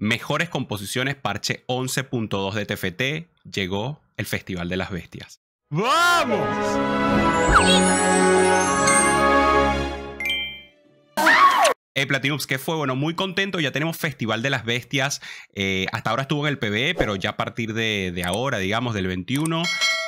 Mejores composiciones parche 11.2 de TFT, llegó el Festival de las Bestias. ¡Vamos! Hey eh, Platinups, ¿qué fue? Bueno, muy contento, ya tenemos Festival de las Bestias, eh, hasta ahora estuvo en el PBE, pero ya a partir de ahora, digamos, del 21,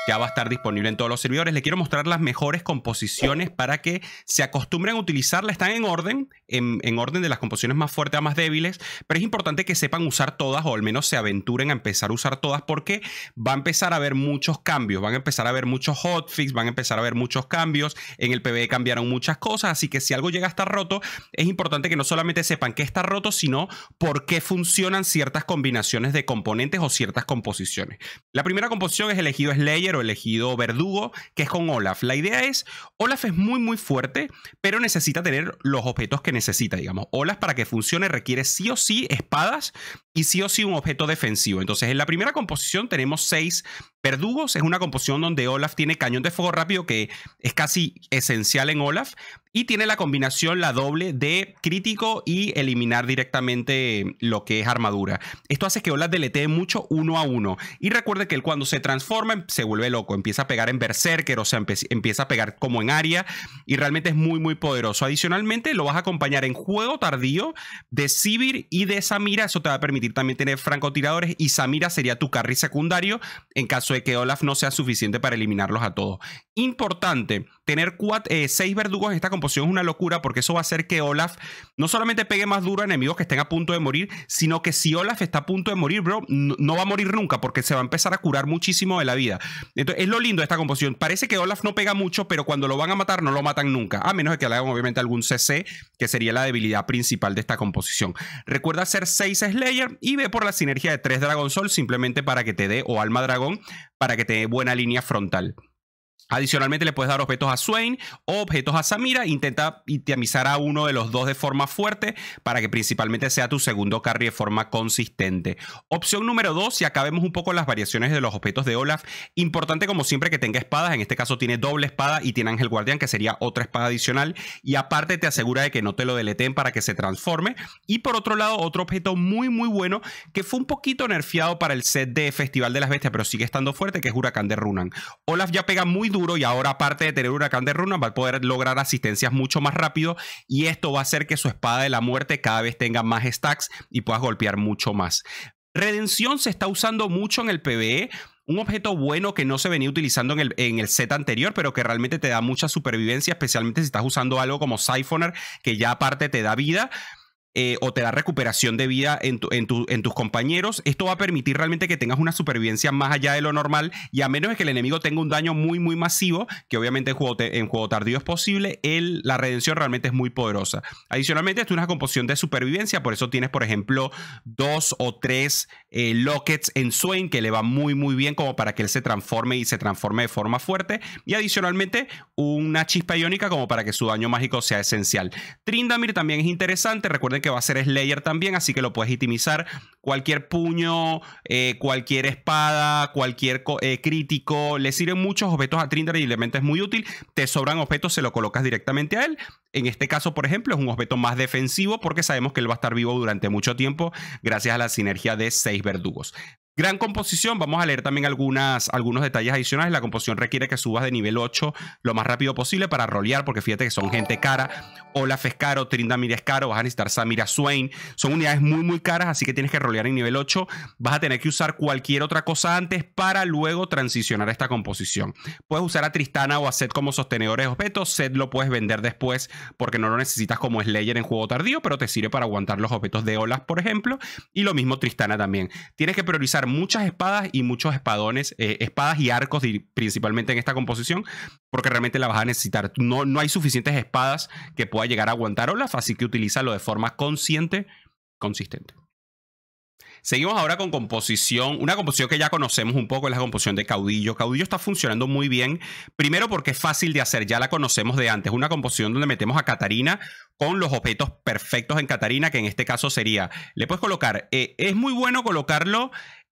ya va a estar disponible en todos los servidores. Les quiero mostrar las mejores composiciones para que se acostumbren a utilizarla. Están en orden, en, orden de las composiciones más fuertes a más débiles, pero es importante que sepan usar todas o al menos se aventuren a empezar a usar todas porque va a empezar a haber muchos cambios, van a empezar a haber muchos hotfix, van a empezar a haber muchos cambios. En el PBE cambiaron muchas cosas, así que si algo llega a estar roto, es importante que no solamente sepan qué está roto, sino por qué funcionan ciertas combinaciones de componentes o ciertas composiciones. La primera composición es elegido Slayer elegido Verdugo, que es con Olaf. La idea es, Olaf es muy muy fuerte, pero necesita tener los objetos que necesita, digamos. Olaf para que funcione requiere sí o sí espadas y sí o sí un objeto defensivo. Entonces, en la primera composición tenemos seis verdugos. Es una composición donde Olaf tiene cañón de fuego rápido, que es casi esencial en Olaf, y tiene la combinación, la doble de crítico y eliminar directamente lo que es armadura. Esto hace que Olaf deletee mucho uno a uno. Y recuerde que él cuando se transforma se vuelve loco, empieza a pegar en berserker, o sea, empieza a pegar como en área, y realmente es muy, muy poderoso. Adicionalmente, lo vas a acompañar en juego tardío de Sivir y de Samira. Eso te va a permitir también tener francotiradores y Samira sería tu carry secundario en caso de que Olaf no sea suficiente para eliminarlos a todos. Importante, tener 6 eh, seis verdugos en esta composición es una locura porque eso va a hacer que Olaf no solamente pegue más duro a enemigos que estén a punto de morir, sino que si Olaf está a punto de morir, bro, no, va a morir nunca porque se va a empezar a curar muchísimo de la vida. Entonces, es lo lindo de esta composición. Parece que Olaf no pega mucho, pero cuando lo van a matar no lo matan nunca, a menos de que le hagan obviamente algún CC que sería la debilidad principal de esta composición. Recuerda hacer 6 Slayer y ve por la sinergia de 3 Dragon Soul simplemente para que te dé, o Alma Dragón, para que te dé buena línea frontal. Adicionalmente le puedes dar objetos a Swain o objetos a Samira. Intenta itemizar a uno de los dos de forma fuerte para que principalmente sea tu segundo carry de forma consistente. Opción número 2, si acabemos un poco las variaciones de los objetos de Olaf. Importante como siempre que tenga espadas. En este caso tiene doble espada y tiene Ángel Guardián que sería otra espada adicional. Y aparte te asegura de que no te lo deleten para que se transforme. Y por otro lado, otro objeto muy muy bueno que fue un poquito nerfeado para el set de Festival de las Bestias pero sigue estando fuerte que es Huracán de Runan. Olaf ya pega muy duro y ahora aparte de tener huracán de runas va a poder lograr asistencias mucho más rápido y esto va a hacer que su espada de la muerte cada vez tenga más stacks y puedas golpear mucho más. Redención se está usando mucho en el PvE un objeto bueno que no se venía utilizando en el, en el, set anterior, pero que realmente te da mucha supervivencia, especialmente si estás usando algo como Siphoner, que ya aparte te da vida. Eh, o te da recuperación de vida en, tus compañeros. Esto va a permitir realmente que tengas una supervivencia más allá de lo normal y a menos que el enemigo tenga un daño muy, muy masivo, que obviamente en juego, en juego tardío es posible, la redención realmente es muy poderosa. Adicionalmente, esto es una composición de supervivencia, por eso tienes, por ejemplo, dos o tres eh, lockets en Swain que le va muy, muy bien como para que él se transforme y se transforme de forma fuerte. Y adicionalmente, una chispa iónica como para que su daño mágico sea esencial. Trindamir también es interesante, recuerden que va a ser Slayer también, así que lo puedes itimizar. Cualquier puño, eh, cualquier espada, cualquier eh, crítico, le sirven muchos objetos a Trinder y elemento es muy útil. Te sobran objetos, se lo colocas directamente a él. En este caso, por ejemplo, es un objeto más defensivo porque sabemos que él va a estar vivo durante mucho tiempo gracias a la sinergia de seis verdugos. Gran composición, vamos a leer también algunas, algunos detalles adicionales. La composición requiere que subas de nivel 8 lo más rápido posible para rolear, porque fíjate que son gente cara. Olaf es caro, Trindamir es caro, vas a necesitar Samira Swain. Son unidades muy, muy caras, así que tienes que rolear en nivel 8. Vas a tener que usar cualquier otra cosa antes para luego transicionar a esta composición. Puedes usar a Tristana o a Seth como sostenedores de objetos. Set lo puedes vender después porque no lo necesitas como Slayer en juego tardío, pero te sirve para aguantar los objetos de Olaf, por ejemplo. Y lo mismo Tristana también. Tienes que priorizar muchas espadas y muchos espadones, eh, espadas y arcos principalmente en esta composición, porque realmente la vas a necesitar. No, no hay suficientes espadas que pueda llegar a aguantar Olaf, así que utilízalo de forma consciente, consistente. Seguimos ahora con composición, una composición que ya conocemos un poco, es la composición de Caudillo. Caudillo está funcionando muy bien, primero porque es fácil de hacer, ya la conocemos de antes, una composición donde metemos a Catarina con los objetos perfectos en Catarina, que en este caso sería, le puedes colocar, eh, es muy bueno colocarlo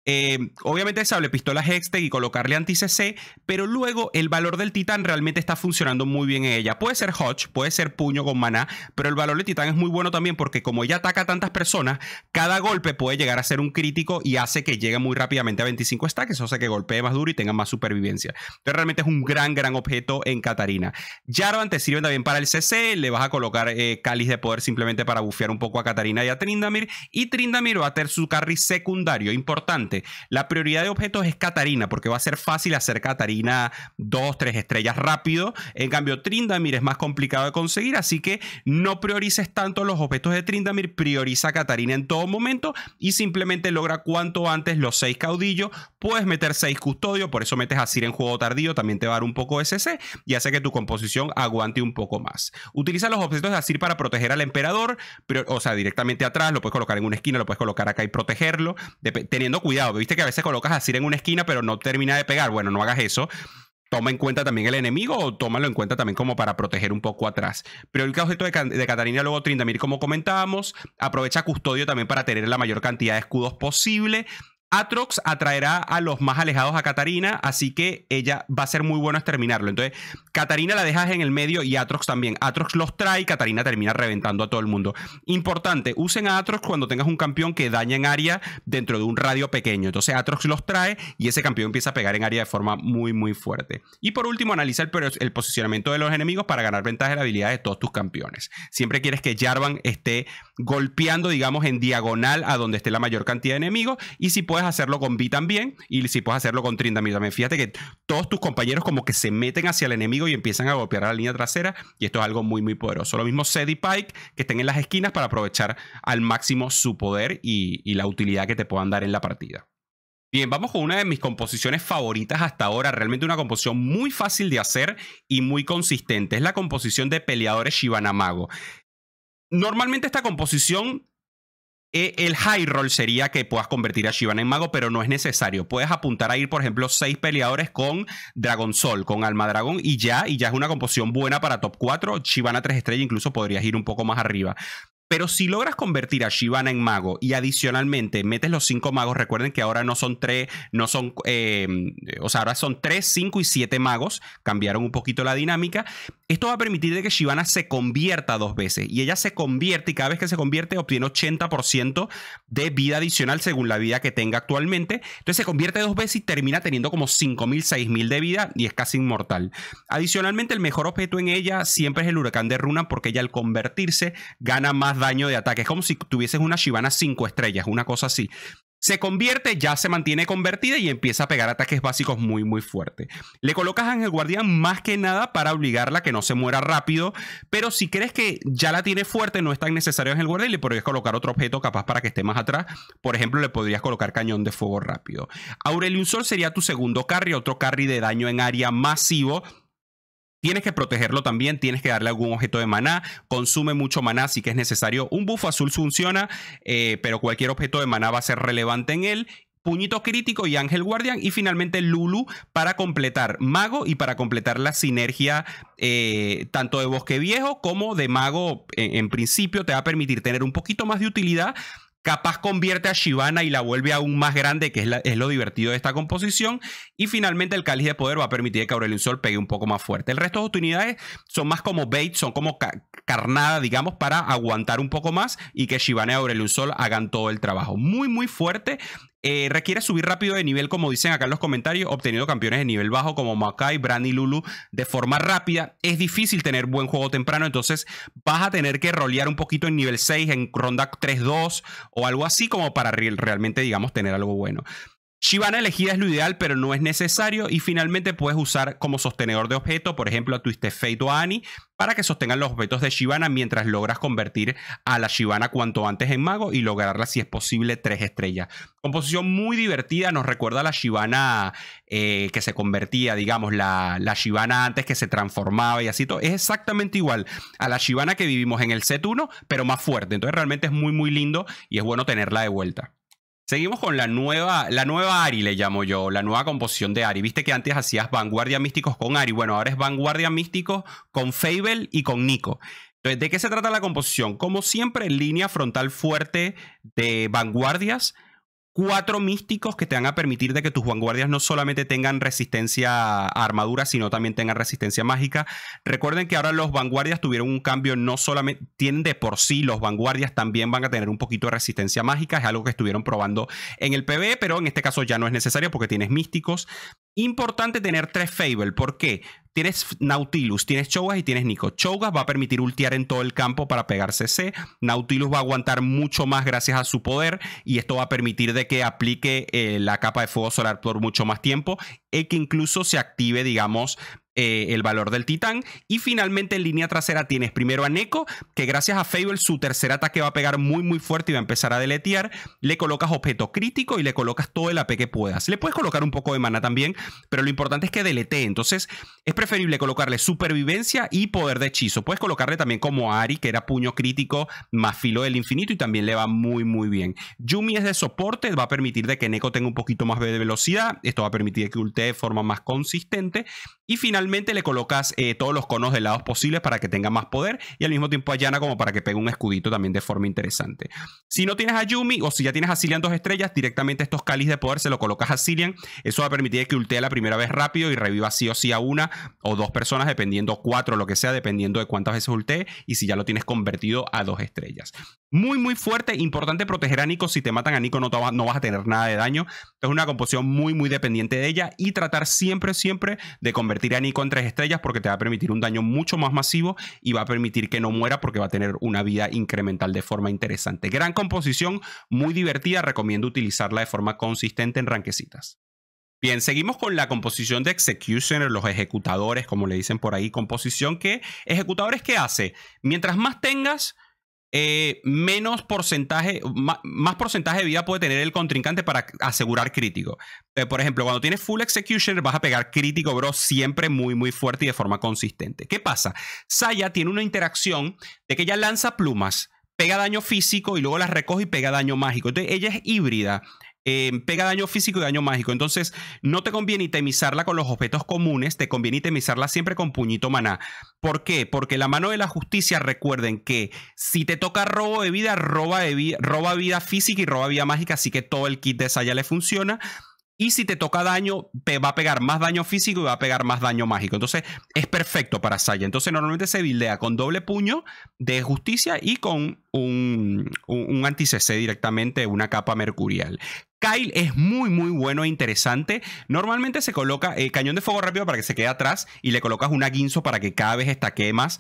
eh, obviamente se sable pistola Hextech y colocarle anti-CC, pero luego el valor del titán realmente está funcionando muy bien en ella. Puede ser Hodge, puede ser puño con maná, pero el valor del titán es muy bueno también porque como ella ataca a tantas personas, cada golpe puede llegar a ser un crítico y hace que llegue muy rápidamente a 25 stacks, o hace que golpee más duro y tenga más supervivencia. Entonces realmente es un gran, gran objeto en Catarina. Jarvan te sirve también para el CC, le vas a colocar eh, cáliz de poder simplemente para bufear un poco a Catarina y a Trindamir, y Trindamir va a tener su carry secundario importante la prioridad de objetos es Catarina, porque va a ser fácil hacer Catarina 2, tres estrellas rápido. En cambio, Trindamir es más complicado de conseguir, así que no priorices tanto los objetos de Trindamir, prioriza Katarina Catarina en todo momento y simplemente logra cuanto antes los seis caudillos. Puedes meter 6 custodios, por eso metes a Sir en juego tardío, también te va a dar un poco de CC y hace que tu composición aguante un poco más. Utiliza los objetos de Asir para proteger al emperador, pero, o sea, directamente atrás, lo puedes colocar en una esquina, lo puedes colocar acá y protegerlo, teniendo cuidado Viste que a veces colocas así en una esquina, pero no termina de pegar. Bueno, no hagas eso. Toma en cuenta también el enemigo o tómalo en cuenta también como para proteger un poco atrás. Pero el objeto de, de Catarina luego Trindamir, como comentábamos, aprovecha custodio también para tener la mayor cantidad de escudos posible Atrox atraerá a los más alejados a Katarina, así que ella va a ser muy bueno exterminarlo. Entonces, Katarina la dejas en el medio y Atrox también. Atrox los trae y Katarina termina reventando a todo el mundo. Importante, usen a Atrox cuando tengas un campeón que daña en área dentro de un radio pequeño. Entonces, Atrox los trae y ese campeón empieza a pegar en área de forma muy, muy fuerte. Y por último, analiza el, el posicionamiento de los enemigos para ganar ventaja de la habilidad de todos tus campeones. Siempre quieres que Jarvan esté golpeando, digamos, en diagonal a donde esté la mayor cantidad de enemigos y si puedes hacerlo con B también y si puedes hacerlo con 30.000 también. Fíjate que todos tus compañeros como que se meten hacia el enemigo y empiezan a golpear a la línea trasera y esto es algo muy muy poderoso. Lo mismo Zed y Pike que estén en las esquinas para aprovechar al máximo su poder y, y la utilidad que te puedan dar en la partida. Bien, vamos con una de mis composiciones favoritas hasta ahora, realmente una composición muy fácil de hacer y muy consistente. Es la composición de Peleadores Shibanamago. Normalmente esta composición eh, el high roll sería que puedas convertir a Shivana en mago, pero no es necesario. Puedes apuntar a ir, por ejemplo, seis peleadores con Dragon Sol, con Alma Dragón y ya, y ya es una composición buena para top 4. a 3 estrella, incluso podrías ir un poco más arriba. Pero si logras convertir a Shivana en mago y adicionalmente metes los cinco magos, recuerden que ahora no son tres, no son, eh, o sea, ahora son tres, cinco y siete magos, cambiaron un poquito la dinámica. Esto va a permitir que Shivana se convierta dos veces y ella se convierte y cada vez que se convierte obtiene 80% de vida adicional según la vida que tenga actualmente. Entonces se convierte dos veces y termina teniendo como 5.000, 6.000 de vida y es casi inmortal. Adicionalmente el mejor objeto en ella siempre es el huracán de Runa porque ella al convertirse gana más daño de ataque. Es como si tuvieses una Shibana 5 estrellas, una cosa así. Se convierte, ya se mantiene convertida y empieza a pegar ataques básicos muy, muy fuerte. Le colocas a el Guardián más que nada para obligarla a que no se muera rápido, pero si crees que ya la tiene fuerte, no es tan necesario en el Guardián, le podrías colocar otro objeto capaz para que esté más atrás. Por ejemplo, le podrías colocar cañón de fuego rápido. Aurelion Sol sería tu segundo carry, otro carry de daño en área masivo Tienes que protegerlo también, tienes que darle algún objeto de maná, consume mucho maná así que es necesario. Un buff azul funciona, eh, pero cualquier objeto de maná va a ser relevante en él Puñito Crítico y Ángel Guardián. Y finalmente Lulu para completar Mago y para completar la sinergia eh, tanto de Bosque Viejo como de Mago. Eh, en principio te va a permitir tener un poquito más de utilidad capaz convierte a Shivana y la vuelve aún más grande, que es, lo divertido de esta composición. Y finalmente el cáliz de poder va a permitir que Aurelion Sol pegue un poco más fuerte. El resto de oportunidades son más como bait, son como carnada, digamos, para aguantar un poco más y que Shivana y Aurelion Sol hagan todo el trabajo. Muy, muy fuerte eh, requiere subir rápido de nivel, como dicen acá en los comentarios, obteniendo campeones de nivel bajo como Makai, brandy y Lulu de forma rápida. Es difícil tener buen juego temprano, entonces vas a tener que rolear un poquito en nivel 6, en ronda 3-2 o algo así como para realmente, digamos, tener algo bueno. Shibana elegida es lo ideal, pero no es necesario. Y finalmente puedes usar como sostenedor de objeto, por ejemplo, a Twisted Fate o Annie, para que sostengan los objetos de Shibana mientras logras convertir a la Shibana cuanto antes en mago y lograrla, si es posible, tres estrellas. Composición muy divertida, nos recuerda a la Shibana eh, que se convertía, digamos, la, la Shibana antes que se transformaba y así todo. Es exactamente igual a la Shibana que vivimos en el set 1, pero más fuerte. Entonces realmente es muy, muy lindo y es bueno tenerla de vuelta. Seguimos con la nueva, la nueva Ari, le llamo yo, la nueva composición de Ari. Viste que antes hacías Vanguardia Místicos con Ari. Bueno, ahora es Vanguardia Místicos con Fable y con Nico. Entonces, ¿de qué se trata la composición? Como siempre, línea frontal fuerte de vanguardias cuatro místicos que te van a permitir de que tus vanguardias no solamente tengan resistencia a armadura, sino también tengan resistencia mágica. Recuerden que ahora los vanguardias tuvieron un cambio, no solamente tienen de por sí, los vanguardias también van a tener un poquito de resistencia mágica, es algo que estuvieron probando en el PvE, pero en este caso ya no es necesario porque tienes místicos. Importante tener tres Fable, ¿por qué? Tienes Nautilus, tienes chogas y tienes Nico. Chougas va a permitir ultiar en todo el campo para pegar CC. Nautilus va a aguantar mucho más gracias a su poder y esto va a permitir de que aplique eh, la capa de fuego solar por mucho más tiempo e que incluso se active, digamos, eh, el valor del titán. Y finalmente en línea trasera tienes primero a Neko, que gracias a Fable su tercer ataque va a pegar muy muy fuerte y va a empezar a deletear. Le colocas objeto crítico y le colocas todo el AP que puedas. Le puedes colocar un poco de mana también, pero lo importante es que deletee. Entonces es preferible colocarle supervivencia y poder de hechizo. Puedes colocarle también como Ari, que era puño crítico más filo del infinito y también le va muy, muy bien. Yumi es de soporte, va a permitir que Neko tenga un poquito más de velocidad. Esto va a permitir que ultee de forma más consistente. Y finalmente le colocas eh, todos los conos de lados posibles para que tenga más poder y al mismo tiempo a Yana como para que pegue un escudito también de forma interesante. Si no tienes a Yumi o si ya tienes a Cillian dos estrellas, directamente estos cáliz de poder se lo colocas a Cillian. Eso va a permitir que ultee la primera vez rápido y reviva sí o sí a una o dos personas, dependiendo, cuatro, lo que sea, dependiendo de cuántas veces ulté y si ya lo tienes convertido a dos estrellas. Muy, muy fuerte, importante proteger a Nico. Si te matan a Nico, no, no vas a tener nada de daño. Es una composición muy, muy dependiente de ella y tratar siempre, siempre de convertir a Nico en tres estrellas porque te va a permitir un daño mucho más masivo y va a permitir que no muera porque va a tener una vida incremental de forma interesante. Gran composición, muy divertida. Recomiendo utilizarla de forma consistente en ranquecitas. Bien, seguimos con la composición de executioner, los ejecutadores, como le dicen por ahí, composición que ejecutadores que hace. Mientras más tengas, eh, menos porcentaje, más, porcentaje de vida puede tener el contrincante para asegurar crítico. Eh, por ejemplo, cuando tienes full executioner vas a pegar crítico, bro, siempre muy, muy fuerte y de forma consistente. ¿Qué pasa? Saya tiene una interacción de que ella lanza plumas, pega daño físico y luego las recoge y pega daño mágico. Entonces, ella es híbrida eh, pega daño físico y daño mágico. Entonces, no te conviene itemizarla con los objetos comunes, te conviene itemizarla siempre con puñito maná. ¿Por qué? Porque la mano de la justicia, recuerden que si te toca robo de vida, roba, de roba vida física y roba vida mágica, así que todo el kit de Saya le funciona. Y si te toca daño, te va a pegar más daño físico y va a pegar más daño mágico. Entonces, es perfecto para Saya. Entonces, normalmente se bildea con doble puño de justicia y con un, un, un anti-CC directamente, una capa mercurial. Kyle es muy, muy bueno e interesante. Normalmente se coloca el eh, cañón de fuego rápido para que se quede atrás y le colocas una guinzo para que cada vez estaquee más.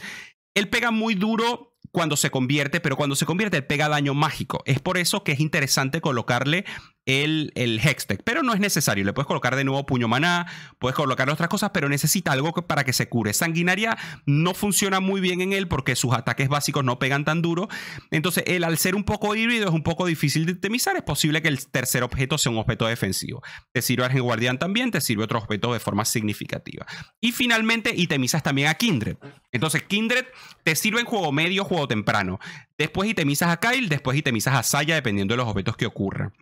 Él pega muy duro cuando se convierte, pero cuando se convierte él pega daño mágico. Es por eso que es interesante colocarle el, el Hextech, pero no es necesario. Le puedes colocar de nuevo puño maná, puedes colocar otras cosas, pero necesita algo para que se cure. Sanguinaria no funciona muy bien en él porque sus ataques básicos no pegan tan duro. Entonces, él al ser un poco híbrido es un poco difícil de temizar Es posible que el tercer objeto sea un objeto defensivo. Te sirve Argen Guardián también, te sirve otro objeto de forma significativa. Y finalmente, itemizas también a Kindred. Entonces, Kindred te sirve en juego medio, juego temprano. Después itemizas a Kyle, después itemizas a Saya, dependiendo de los objetos que ocurran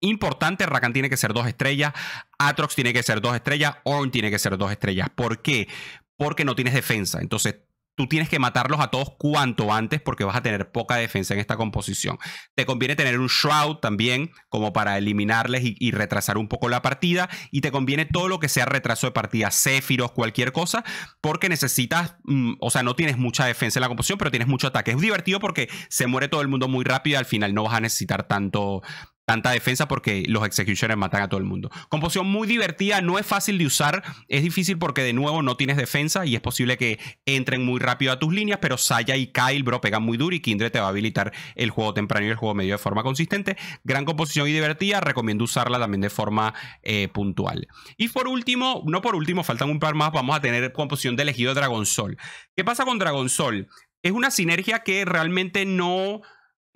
importante. Rakan tiene que ser dos estrellas, Atrox tiene que ser dos estrellas, Orn tiene que ser dos estrellas. ¿Por qué? Porque no tienes defensa. Entonces tú tienes que matarlos a todos cuanto antes porque vas a tener poca defensa en esta composición. Te conviene tener un Shroud también como para eliminarles y, retrasar un poco la partida y te conviene todo lo que sea retraso de partida, Céfiros, cualquier cosa, porque necesitas, mm, o sea, no tienes mucha defensa en la composición, pero tienes mucho ataque. Es divertido porque se muere todo el mundo muy rápido y al final no vas a necesitar tanto, tanta defensa porque los executioners matan a todo el mundo. Composición muy divertida, no es fácil de usar, es difícil porque de nuevo no tienes defensa y es posible que entren muy rápido a tus líneas, pero Saya y Kyle, bro, pegan muy duro y Kindred te va a habilitar el juego temprano y el juego medio de forma consistente. Gran composición y divertida, recomiendo usarla también de forma eh, puntual. Y por último, no por último, faltan un par más, vamos a tener composición de elegido Dragon Sol. ¿Qué pasa con Dragon Sol? Es una sinergia que realmente no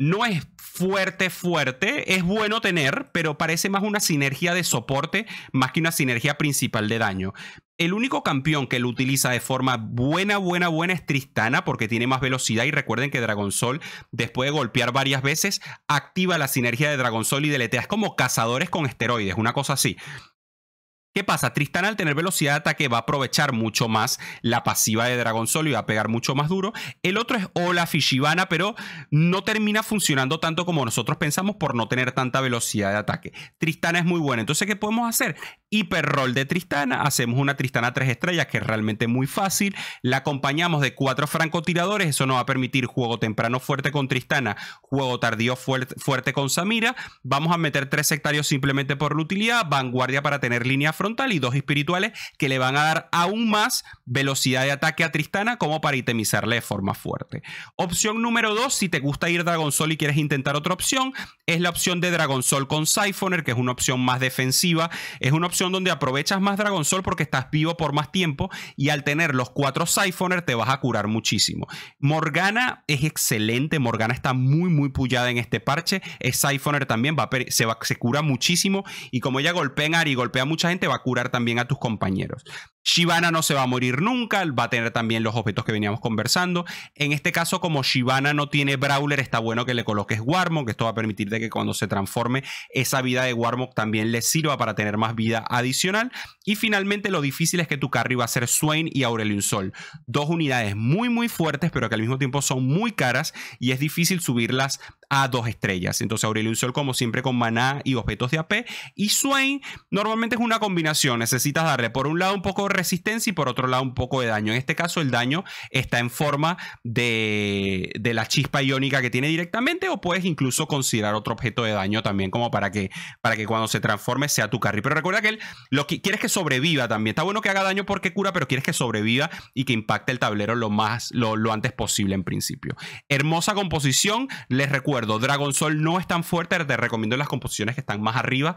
no es fuerte, fuerte, es bueno tener, pero parece más una sinergia de soporte más que una sinergia principal de daño. El único campeón que lo utiliza de forma buena, buena, buena es Tristana porque tiene más velocidad y recuerden que Dragon Soul, después de golpear varias veces, activa la sinergia de Dragon Soul y deletea. Es como cazadores con esteroides, una cosa así. ¿Qué pasa? Tristana al tener velocidad de ataque va a aprovechar mucho más la pasiva de Dragon Sol y va a pegar mucho más duro. El otro es Ola y pero no termina funcionando tanto como nosotros pensamos por no tener tanta velocidad de ataque. Tristana es muy buena. Entonces, ¿qué podemos hacer? Hiperrol de Tristana. Hacemos una Tristana 3 estrellas, que es realmente muy fácil. La acompañamos de cuatro francotiradores. Eso nos va a permitir juego temprano fuerte con Tristana, juego tardío fuerte, con Samira. Vamos a meter tres sectarios simplemente por la utilidad. Vanguardia para tener línea frontal y dos espirituales que le van a dar aún más velocidad de ataque a Tristana como para itemizarle de forma fuerte. Opción número 2, si te gusta ir Dragon Soul y quieres intentar otra opción, es la opción de Dragon Soul con Siphoner, que es una opción más defensiva. Es una opción donde aprovechas más Dragon Soul porque estás vivo por más tiempo y al tener los cuatro Siphoner te vas a curar muchísimo. Morgana es excelente, Morgana está muy muy pullada en este parche, es Siphoner también, va, se, va, se cura muchísimo y como ella golpea en Ari y golpea a mucha gente, va a curar también a tus compañeros. Shivana no se va a morir nunca, va a tener también los objetos que veníamos conversando. En este caso, como Shivana no tiene Brawler, está bueno que le coloques Warmog, esto va a permitir de que cuando se transforme esa vida de Warmog también le sirva para tener más vida adicional. Y finalmente, lo difícil es que tu carry va a ser Swain y Aurelion Sol. Dos unidades muy muy fuertes, pero que al mismo tiempo son muy caras y es difícil subirlas a dos estrellas. Entonces Aurelion Sol, como siempre, con maná y objetos de AP. Y Swain normalmente es una combinación, necesitas darle por un lado un poco resistencia y por otro lado un poco de daño. En este caso el daño está en forma de, la chispa iónica que tiene directamente o puedes incluso considerar otro objeto de daño también como para que, para que cuando se transforme sea tu carry. Pero recuerda que lo que quieres que sobreviva también. Está bueno que haga daño porque cura, pero quieres que sobreviva y que impacte el tablero lo más lo, lo antes posible en principio. Hermosa composición, les recuerdo, Dragon Soul no es tan fuerte, te recomiendo las composiciones que están más arriba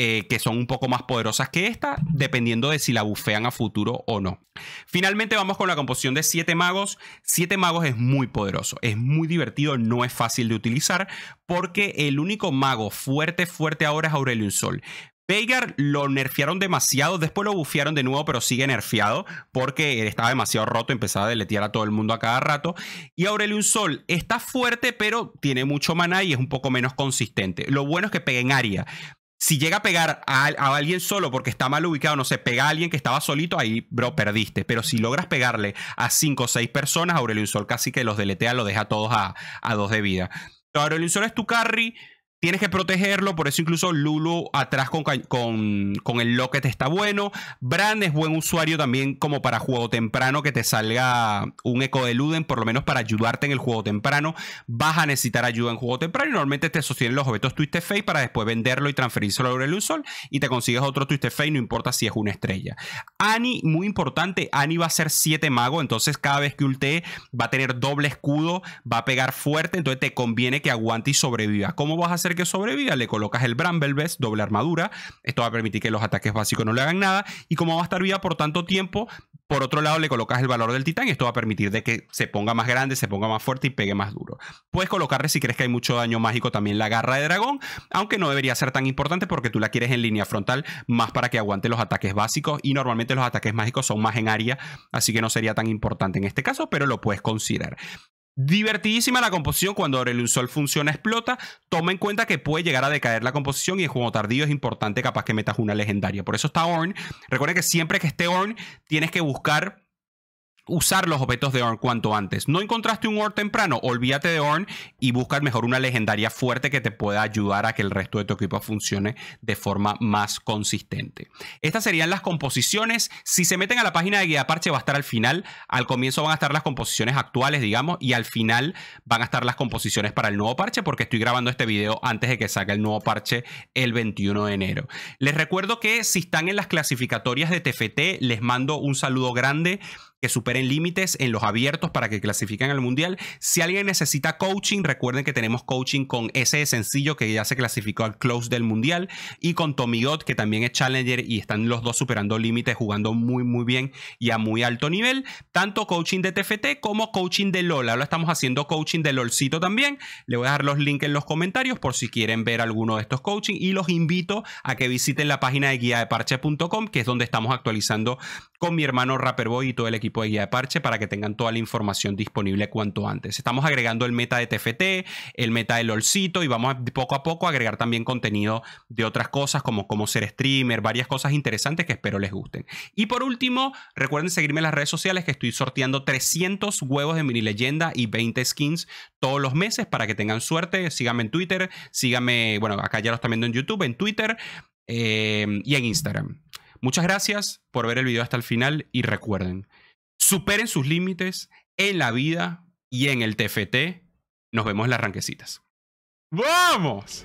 eh, que son un poco más poderosas que esta, dependiendo de si la bufean a futuro o no. Finalmente vamos con la composición de 7 magos. 7 magos es muy poderoso, es muy divertido, no es fácil de utilizar, porque el único mago fuerte, fuerte ahora es Aurelion Sol. Veigar lo nerfearon demasiado, después lo bufearon de nuevo, pero sigue nerfeado porque estaba demasiado roto, empezaba a deletear a todo el mundo a cada rato. Y Aurelion Sol está fuerte, pero tiene mucho maná y es un poco menos consistente. Lo bueno es que pega en área, si llega a pegar a, alguien solo porque está mal ubicado, no sé, pega a alguien que estaba solito, ahí, bro, perdiste. Pero si logras pegarle a cinco o seis personas, Aurelio Sol casi que los deletea, lo deja todos a, dos de vida. Aurelio es tu carry Tienes que protegerlo, por eso incluso Lulu atrás con, con, con, el Locket está bueno. Brand es buen usuario también como para juego temprano, que te salga un eco de Luden, por lo menos para ayudarte en el juego temprano. Vas a necesitar ayuda en juego temprano y normalmente te sostienen los objetos Twisted Fate para después venderlo y transferírselo a Sol y te consigues otro Twisted Fate, no importa si es una estrella. Annie, muy importante, Annie va a ser 7 mago, entonces cada vez que ultee va a tener doble escudo, va a pegar fuerte, entonces te conviene que aguante y sobreviva. ¿Cómo vas a hacer que sobreviva, le colocas el Bramble Vest, doble armadura. Esto va a permitir que los ataques básicos no le hagan nada. Y como va a estar viva por tanto tiempo, por otro lado le colocas el valor del titán y esto va a permitir de que se ponga más grande, se ponga más fuerte y pegue más duro. Puedes colocarle si crees que hay mucho daño mágico también la garra de dragón, aunque no debería ser tan importante porque tú la quieres en línea frontal más para que aguante los ataques básicos y normalmente los ataques mágicos son más en área, así que no sería tan importante en este caso, pero lo puedes considerar. Divertidísima la composición cuando el Sol funciona explota. Toma en cuenta que puede llegar a decaer la composición y en juego tardío es importante capaz que metas una legendaria. Por eso está Orn. Recuerda que siempre que esté Orn tienes que buscar usar los objetos de Orn cuanto antes. ¿No encontraste un Orn temprano? Olvídate de Orn y busca mejor una legendaria fuerte que te pueda ayudar a que el resto de tu equipo funcione de forma más consistente. Estas serían las composiciones. Si se meten a la página de Guía Parche va a estar al final. Al comienzo van a estar las composiciones actuales, digamos, y al final van a estar las composiciones para el nuevo parche porque estoy grabando este video antes de que salga el nuevo parche el 21 de enero. Les recuerdo que si están en las clasificatorias de TFT, les mando un saludo grande que superen límites en los abiertos para que clasifiquen al mundial. Si alguien necesita coaching, recuerden que tenemos coaching con ese sencillo que ya se clasificó al close del mundial y con Tomigot que también es challenger y están los dos superando límites jugando muy muy bien y a muy alto nivel, tanto coaching de TFT como coaching de LoL. Ahora estamos haciendo coaching de LoLcito también. Le voy a dejar los links en los comentarios por si quieren ver alguno de estos coaching y los invito a que visiten la página de guía de parche.com que es donde estamos actualizando con mi hermano Rapperboy y todo el equipo tipo de guía de parche para que tengan toda la información disponible cuanto antes. Estamos agregando el meta de TFT, el meta del LOLcito y vamos poco a poco a agregar también contenido de otras cosas como cómo ser streamer, varias cosas interesantes que espero les gusten. Y por último, recuerden seguirme en las redes sociales que estoy sorteando 300 huevos de mini leyenda y 20 skins todos los meses para que tengan suerte. Síganme en Twitter, síganme, bueno, acá ya los están viendo en YouTube, en Twitter eh, y en Instagram. Muchas gracias por ver el video hasta el final y recuerden, superen sus límites en la vida y en el TFT. Nos vemos en las ranquecitas. ¡Vamos!